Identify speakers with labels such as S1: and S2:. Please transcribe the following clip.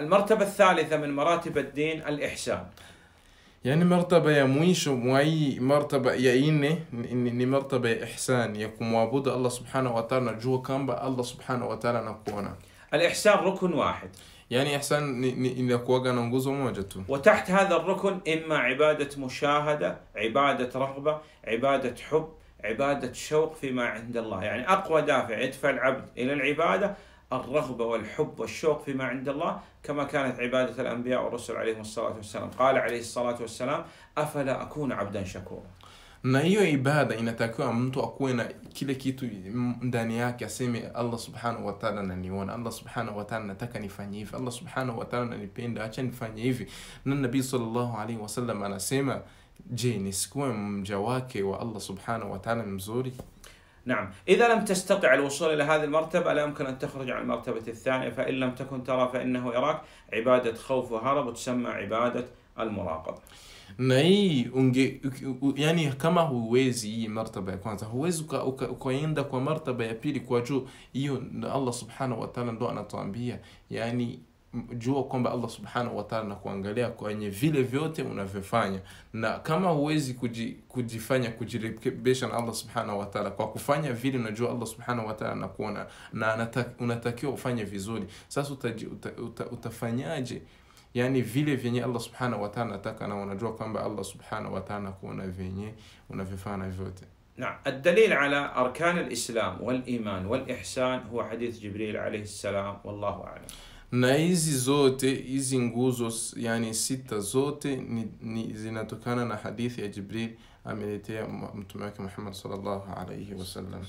S1: المرتبة الثالثة من مراتب الدين الإحسان يعني مرتبة يا مويش موي مرتبة يا إني مرتبة إحسان يكون معبود الله سبحانه وتعالى جوا كان الله سبحانه وتعالى نكونه الإحسان ركن واحد يعني إحسان إن وقنا نجوز موجته
S2: وتحت هذا الركن إما عبادة مشاهدة عبادة رغبة عبادة حب عبادة شوق فيما عند الله يعني أقوى دافع يدفع العبد إلى العبادة الرغبة والحب والشوق فيما عند الله كما كانت عبادة الأنبياء والرسل عليهم الصلاة والسلام قال عليه الصلاة والسلام أفلا أكون عبدا شكورا
S1: na hiyo ibada inatakiwa mtu akuwe na kile kitu ndani yake aseme allah subhanahu wataala ananiona allah subhanahu wataala nataka nifanye hivi allah subhanahu wataala ananipenda acha nifanye hivi na nabii salllahu alaihi wasallam anasema
S2: je nisikuwe
S1: mja wake wa allah subhanahu wataala
S2: mzuri نعم إذا لم تستطع الوصول إلى هذه المرتبة لا يمكن أن تخرج عن المرتبة الثانية فإن لم تكن ترى فإنه يراك عبادة خوف وهرب وتسمى عبادة المراقبة
S1: na hii unge, yani kama huwezi hii martaba ya kwanza huwezi ukaenda uka, uka kwa martaba ya pili kwa juu hiyo allah subhanahu wataala ndo anatuambia yani jua kwamba Allah subhanahu wataala anakuangalia kwenye vile vyote unavyofanya, na kama huwezi kuji, kujifanya kujirekebisha na Allah subhanahu wataala kwa kufanya vile, unajua Allah subhanahu wataala anakuona na, na unatakiwa ufanye vizuri. Sasa uta, uta, uta, utafanyaje? yani vile vyenye Allah subhanahu wataala nataka, na unajua kwamba Allah subhanahu wataala kuona vyenye unavyofanya vyote.
S2: نعم الدليل على أركان الإسلام والإيمان والإحسان هو حديث جبريل عليه السلام والله أعلم
S1: na hizi zote hizi nguzo yani sita zote ni, ni zinatokana na hadithi ya jibril ameletea mtume wake muhammad salllahu alaihi wasallam